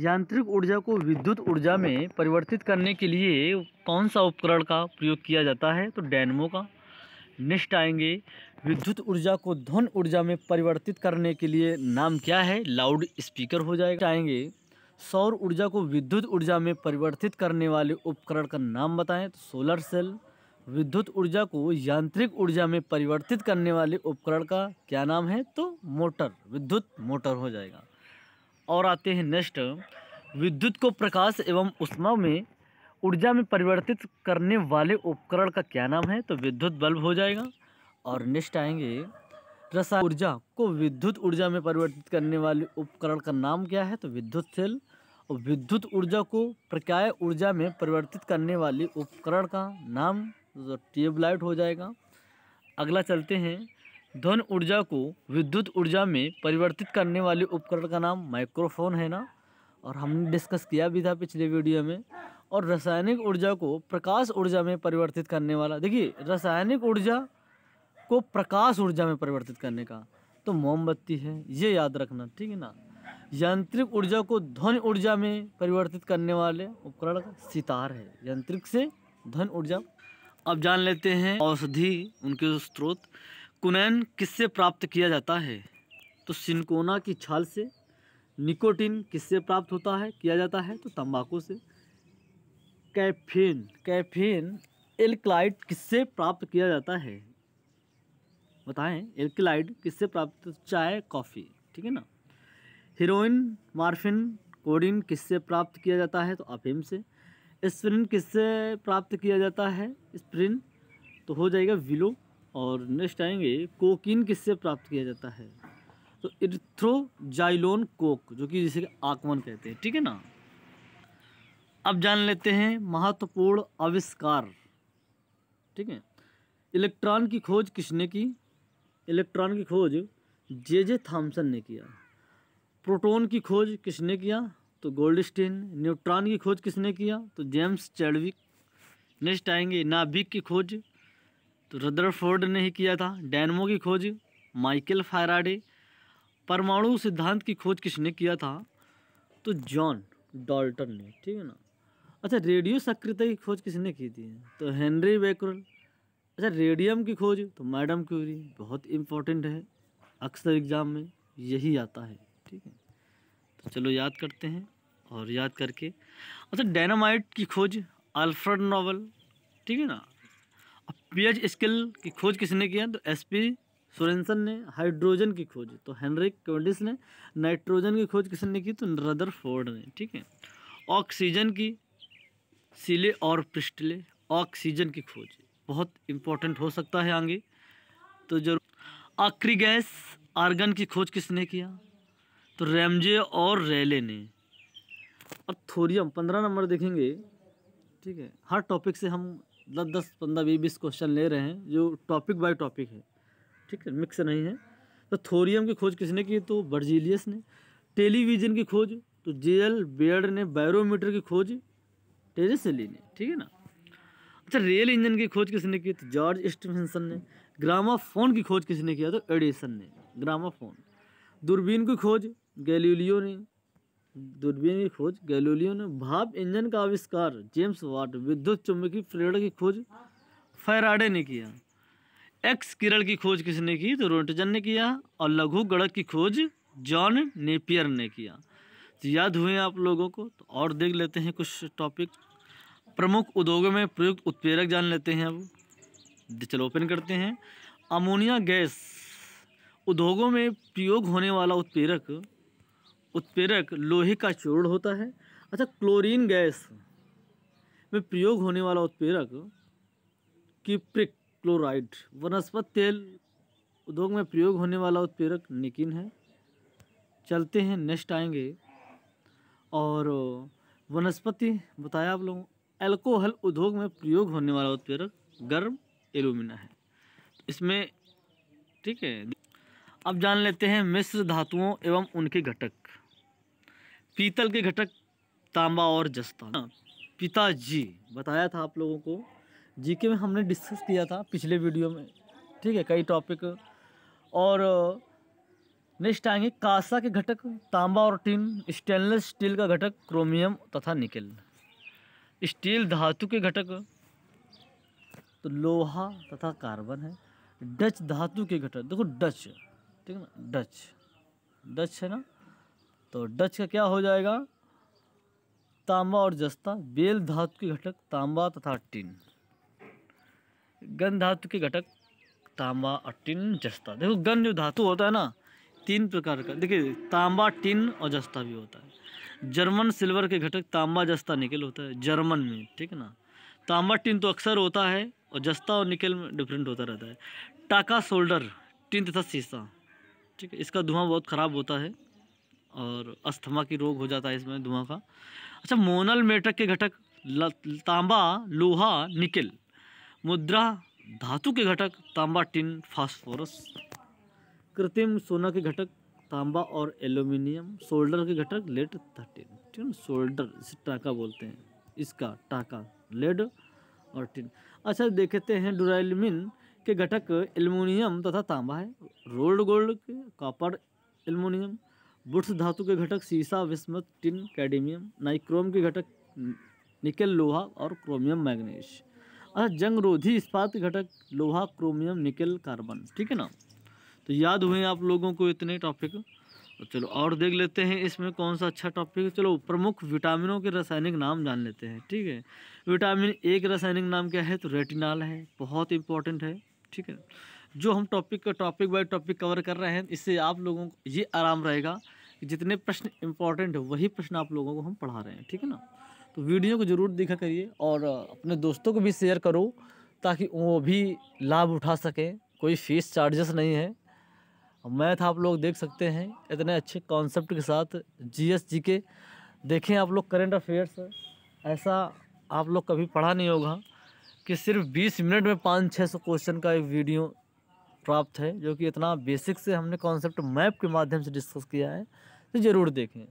यांत्रिक ऊर्जा को विद्युत ऊर्जा में परिवर्तित करने के लिए कौन सा उपकरण का प्रयोग किया जाता है तो डैनमो का नेक्स्ट आएंगे विद्युत ऊर्जा को ध्वन ऊर्जा में परिवर्तित करने के लिए नाम क्या है लाउड स्पीकर हो जाएगा आएंगे सौर ऊर्जा को विद्युत ऊर्जा में परिवर्तित करने वाले उपकरण का नाम बताएं तो सोलर सेल विद्युत ऊर्जा को यांत्रिक ऊर्जा में परिवर्तित करने वाले उपकरण का क्या नाम है तो मोटर विद्युत मोटर हो जाएगा और आते हैं नेक्स्ट विद्युत को प्रकाश एवं उष्मा में ऊर्जा में परिवर्तित करने वाले उपकरण का क्या नाम है तो विद्युत बल्ब हो जाएगा और नेक्स्ट आएंगे रसायन ऊर्जा को विद्युत ऊर्जा में परिवर्तित करने वाले उपकरण का नाम क्या है तो विद्युत सेल और विद्युत ऊर्जा को प्रकाय ऊर्जा में परिवर्तित करने वाले उपकरण का नाम तो ट्यूबलाइट हो जाएगा अगला चलते हैं धन ऊर्जा को विद्युत ऊर्जा में परिवर्तित करने वाले उपकरण का नाम माइक्रोफोन है ना और हमने डिस्कस किया भी था पिछले वीडियो में और रासायनिक ऊर्जा को प्रकाश ऊर्जा में परिवर्तित करने वाला देखिए रासायनिक ऊर्जा को प्रकाश ऊर्जा में परिवर्तित करने का तो मोमबत्ती है ये याद रखना ठीक है ना यांत्रिक ऊर्जा को धन ऊर्जा में परिवर्तित करने वाले उपकरण का सितार है यांत्रिक से धन ऊर्जा अब जान लेते हैं औषधि उनके स्रोत कुनैन किससे प्राप्त किया जाता है तो सिनकोना की छाल से निकोटिन किससे प्राप्त होता है किया जाता है तो तंबाकू से कैफीन कैफीन एल्कलाइड किससे प्राप्त किया जाता है बताएं एल्कलाइड किससे प्राप्त चाय कॉफ़ी ठीक है ना हीरोइन मार्फिन कोडिन किससे प्राप्त किया जाता है तो अफीम से स्प्रिन किससे प्राप्त किया जाता है स्प्रिन तो हो जाएगा विलो और नेक्स्ट आएंगे कोकिन किससे प्राप्त किया जाता है तो इथ्रोजाइलोन कोक जो कि जिसे आकमन कहते हैं ठीक है ना अब जान लेते हैं महत्वपूर्ण आविष्कार ठीक है इलेक्ट्रॉन की खोज किसने की इलेक्ट्रॉन की खोज जे जे थॉम्सन ने किया प्रोटॉन की खोज किसने किया तो गोल्डस्टीन न्यूट्रॉन की खोज किसने किया तो जेम्स चैडविक नेक्स्ट आएंगे नाभिक की खोज तो रदरफोर्ड ने ही किया था डैनमो की खोज माइकल फायराडे परमाणु सिद्धांत की खोज किसने किया था तो जॉन डॉल्टन ने ठीक है ना अच्छा रेडियो सक्रियता की खोज किसने की थी तो हेनरी बेकरल अच्छा रेडियम की खोज तो मैडम क्यूरी बहुत इम्पोर्टेंट है अक्सर एग्ज़ाम में यही आता है ठीक है तो चलो याद करते हैं और याद करके अच्छा डायनामाइट की खोज अल्फ्रेड नोवल ठीक है ना पीएच स्केल की खोज किसने किया तो एस पी सोरेंसन ने हाइड्रोजन की खोज तो हेनरिक कैंडिस ने नाइट्रोजन की खोज किसने की तो रदर फोर्ड ने ठीक है ऑक्सीजन की सिले और प्रिस्टले ऑक्सीजन की खोज बहुत इंपॉर्टेंट हो सकता है आगे तो जरूर आखिरी गैस आर्गन की खोज किसने किया तो रेमजे और रेले ने अब थोरियम पंद्रह नंबर देखेंगे ठीक है हर टॉपिक से हम दस दस पंद्रह बीस बीस क्वेश्चन ले रहे हैं जो टॉपिक बाय टॉपिक है ठीक है मिक्स नहीं है तो थोरियम की खोज किसने की तो बर्जीलियस ने टेलीविज़न की खोज तो जे एल बेयर्ड ने बैरोमीटर की खोज टेरेसली ने ठीक है ना अच्छा रेल इंजन की खोज किसने की तो जॉर्ज स्टीफेंसन ने ग्रामाफोन की खोज किसने किया तो एडिसन ने ग्रामाफोन दूरबीन की खोज गैलीलियो ने दूरबीन की खोज गैलोलियो ने भाप इंजन का आविष्कार जेम्स वाट विद्युत चुंबकीय प्रेरण की खोज फैराडे ने किया एक्स किरण की खोज किसने की तो रोटजन ने किया और लघु गणक की खोज जॉन नेपियर ने किया तो याद हुए आप लोगों को तो और देख लेते हैं कुछ टॉपिक प्रमुख उद्योगों में प्रयुक्त उत्प्रेरक जान लेते हैं अब तो चलो ओपन करते हैं अमोनिया गैस उद्योगों में प्रयोग होने वाला उत्प्रेरक उत्प्रेरक लोहे का चूर्ण होता है अच्छा क्लोरीन गैस में प्रयोग होने वाला उत्प्रेरक किप्रिक क्लोराइड वनस्पत तेल उद्योग में प्रयोग होने वाला उत्प्रेरक निकिन है चलते हैं नेक्स्ट आएंगे और वनस्पति बताया आप लोगों एल्कोहल उद्योग में प्रयोग होने वाला उत्प्रेरक गर्म एलुमिना है इसमें ठीक है अब जान लेते हैं मिश्र धातुओं एवं उनके घटक पीतल के घटक तांबा और जस्ता पिताजी बताया था आप लोगों को जीके में हमने डिस्कस किया था पिछले वीडियो में ठीक है कई टॉपिक और नेक्स्ट आएंगे कासा के घटक तांबा और टिन स्टेनलेस स्टील का घटक क्रोमियम तथा निकल स्टील धातु के घटक तो लोहा तथा कार्बन है डच धातु के घटक देखो डच ठीक है ना डच डच है ना तो डच का क्या हो जाएगा तांबा और जस्ता बेल धातु के घटक तांबा तथा टिन गन धातु के घटक तांबा और टिन जस्ता देखो गन जो धातु होता है ना तीन प्रकार का देखिए तांबा टिन और जस्ता भी होता है जर्मन सिल्वर के घटक तांबा जस्ता निकल होता है जर्मन में ठीक है ना तांबा टिन तो अक्सर होता है और जस्ता और निकल में डिफरेंट होता रहता है टाका सोल्डर टिन तथा शीशा ठीक है इसका धुआं बहुत ख़राब होता है और अस्थमा की रोग हो जाता है इसमें धुआं का अच्छा मोनल मेटक के घटक तांबा लोहा निकल मुद्रा धातु के घटक तांबा टिन फास्फोरस कृत्रिम सोना के घटक तांबा और एल्यूमिनियम सोल्डर के घटक लेड थर्टीन टिन सोल्डर इसे टाका बोलते हैं इसका टाका लेड और टिन अच्छा देखते हैं डुरालमिन के घटक एल्युमिनियम तथा तांबा है रोल्ड गोल्ड के कॉपर एल्युमिनियम बुट्स धातु के घटक सीसा विस्मत टिन कैडमियम नाइक्रोम के घटक निकल लोहा और क्रोमियम मैग्नीश अच्छा जंग रोधी इस्पात घटक लोहा क्रोमियम निकल कार्बन ठीक है ना तो याद हुए आप लोगों को इतने टॉपिक तो चलो और देख लेते हैं इसमें कौन सा अच्छा टॉपिक है चलो प्रमुख विटामिनों के रासायनिक नाम जान लेते हैं ठीक है विटामिन ए के रासायनिक नाम क्या है तो रेटिनॉल है बहुत इंपॉर्टेंट है ठीक है जो हम टॉपिक का टॉपिक बाय टॉपिक कवर कर रहे हैं इससे आप लोगों को ये आराम रहेगा जितने प्रश्न इंपॉर्टेंट है वही प्रश्न आप लोगों को हम पढ़ा रहे हैं ठीक है ना तो वीडियो को ज़रूर देखा करिए और अपने दोस्तों को भी शेयर करो ताकि वो भी लाभ उठा सकें कोई फीस चार्जेस नहीं है मैथ आप लोग देख सकते हैं इतने अच्छे कॉन्सेप्ट के साथ जीएस जी के देखें आप लोग करेंट अफेयर्स ऐसा आप लोग कभी पढ़ा नहीं होगा कि सिर्फ 20 मिनट में पाँच छः सौ क्वेश्चन का एक वीडियो प्राप्त है जो कि इतना बेसिक से हमने कॉन्सेप्ट मैप के माध्यम से डिस्कस किया है तो ज़रूर देखें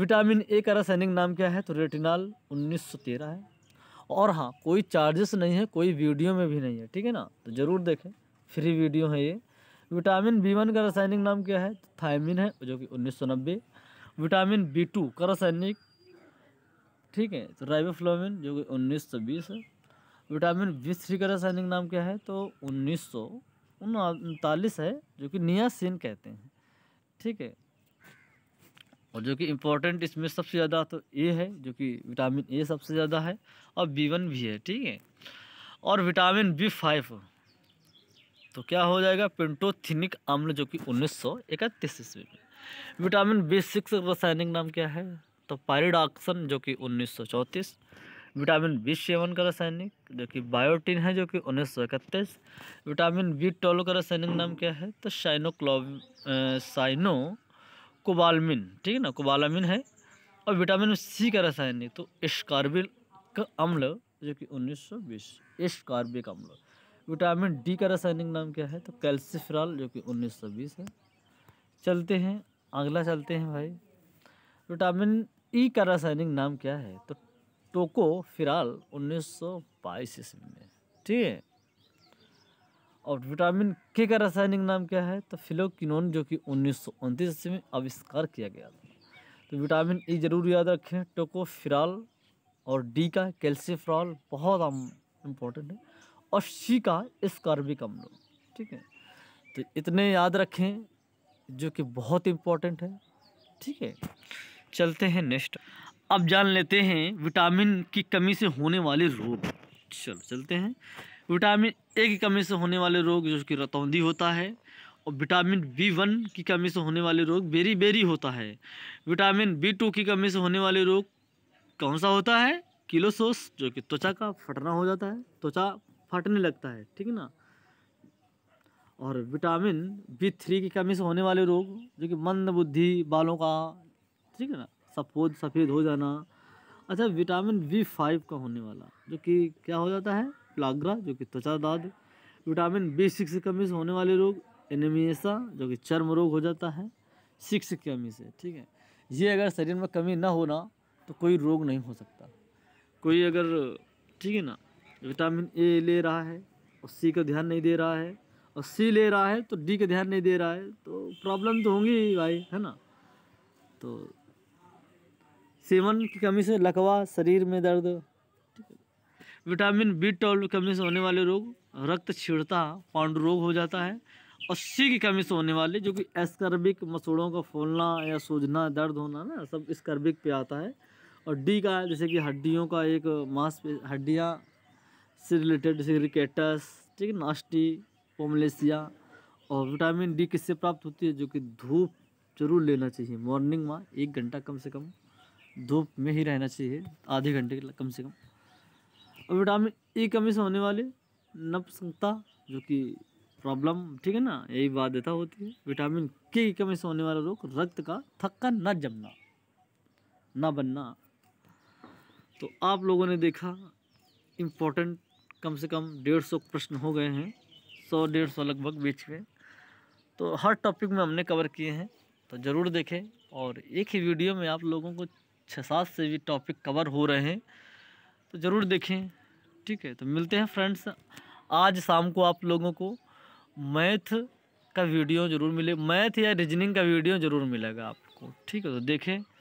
विटामिन ए का रासायनिक नाम क्या है तो रेटिनॉल 1913 है और हाँ कोई चार्जेस नहीं है कोई वीडियो में भी नहीं है ठीक है ना तो ज़रूर देखें फ्री वीडियो है ये विटामिन बी वन का रासायनिक नाम क्या है थायमिन है जो कि उन्नीस विटामिन बी टू का रासायनिक ठीक है तो राइबोफ्लोमिन जो कि 1920 है विटामिन बी थ्री का रासायनिक नाम क्या है तो सौ उनतालीस है जो कि नियासिन कहते हैं ठीक है और जो कि इम्पोर्टेंट इसमें सबसे ज़्यादा तो ए है जो कि विटामिन ए सबसे ज़्यादा है और बी वन भी है ठीक है और विटामिन बी फाइव तो क्या हो जाएगा पेंटोथिनिक अम्ल जो कि उन्नीस सौ इकतीस ईस्वी में विटामिन बी सिक्स रासायनिक नाम क्या है तो पायरिडॉक्सन जो कि उन्नीस सौ चौंतीस विटामिन बी सेवन का रासायनिक जो कि बायोटिन है जो कि उन्नीस सौ इकतीस विटामिन बी ट्वेल्व का रासायनिक नाम क्या है तो साइनोक्लोव साइनो कोबालमिन ठीक है ना कोबालामिन है और विटामिन सी का रासायनिक तो एस्कार्बिल का अम्ल जो कि उन्नीस सौ बीस एस्कार्बिक अम्ल विटामिन डी का रासायनिक नाम क्या है तो कैल्सिफ्रॉल जो कि बीस है चलते हैं अगला चलते हैं भाई विटामिन ई का रासायनिक नाम क्या है तो टोको तो फिराल 1922 ईस्वी में ठीक है और विटामिन के का रासायनिक नाम क्या है तो फिलोकिनोन जो कि उन्नीस सौ ईस्वी में आविष्कार किया गया था तो विटामिन ई e जरूर याद रखें टोको फिराल और डी का कैल्सीफ्रॉल बहुत इम्पोर्टेंट है और सी का स्कॉर्बिक अम्ल ठीक है तो इतने याद रखें जो कि बहुत इम्पोर्टेंट है ठीक है चलते हैं नेक्स्ट अब जान लेते हैं विटामिन की कमी से होने वाले रोग चलो चलते हैं विटामिन ए की कमी से होने वाले रोग जो कि रतौंधी होता है और विटामिन बी वन की कमी से होने वाले रोग बेरी बेरी होता है विटामिन बी टू की कमी से होने वाले रोग कौन सा होता है किलोसोस जो कि त्वचा का फटना हो जाता है त्वचा फटने लगता है ठीक है ना और विटामिन बी थ्री की कमी से होने वाले रोग जो कि मंद बुद्धि बालों का ठीक है ना सफ़ोद सफ़ेद हो जाना अच्छा विटामिन बी फाइव का होने वाला जो कि क्या हो जाता है प्लाग्रा जो कि त्वचा दाद विटामिन बी सिक्स की कमी से होने वाले रोग एनीमिएसा जो कि चर्म रोग हो जाता है सिक्स की कमी से ठीक है ये अगर शरीर में कमी ना होना तो कोई रोग नहीं हो सकता कोई अगर ठीक है ना विटामिन ए ले रहा है और सी का ध्यान नहीं दे रहा है और सी ले रहा है तो डी का ध्यान नहीं दे रहा है तो प्रॉब्लम तो होंगी भाई है ना तो सेवन की कमी से लकवा शरीर में दर्द विटामिन बी ट्वेल्व की कमी से होने वाले रोग रक्त छिड़ता पांडु रोग हो जाता है और सी की कमी से होने वाले जो कि एस्कर्बिक मसूड़ों का फूलना या सूझना दर्द होना ना सब स्कर्बिक पे आता है और डी का जैसे कि हड्डियों का एक मांस हड्डियाँ से रिलेटेड जैसे रिकेटस ठीक है नास्टी पोमलेसिया और विटामिन डी किससे प्राप्त होती है जो कि धूप जरूर लेना चाहिए मॉर्निंग में एक घंटा कम से कम धूप में ही रहना चाहिए आधे घंटे के कम से कम और विटामिन ई कमी से होने वाली नपसंगता जो कि प्रॉब्लम ठीक है ना यही बाध्यता होती है विटामिन के की कमी से होने वाला रोग रक्त का थक्का न जमना ना बनना तो आप लोगों ने देखा इम्पोर्टेंट कम से कम डेढ़ सौ प्रश्न हो गए हैं सौ डेढ़ सौ लगभग बीच में तो हर टॉपिक में हमने कवर किए हैं तो ज़रूर देखें और एक ही वीडियो में आप लोगों को छः सात से भी टॉपिक कवर हो रहे हैं तो ज़रूर देखें ठीक है तो मिलते हैं फ्रेंड्स आज शाम को आप लोगों को मैथ का वीडियो ज़रूर मिले मैथ या रीजनिंग का वीडियो ज़रूर मिलेगा आपको ठीक है तो देखें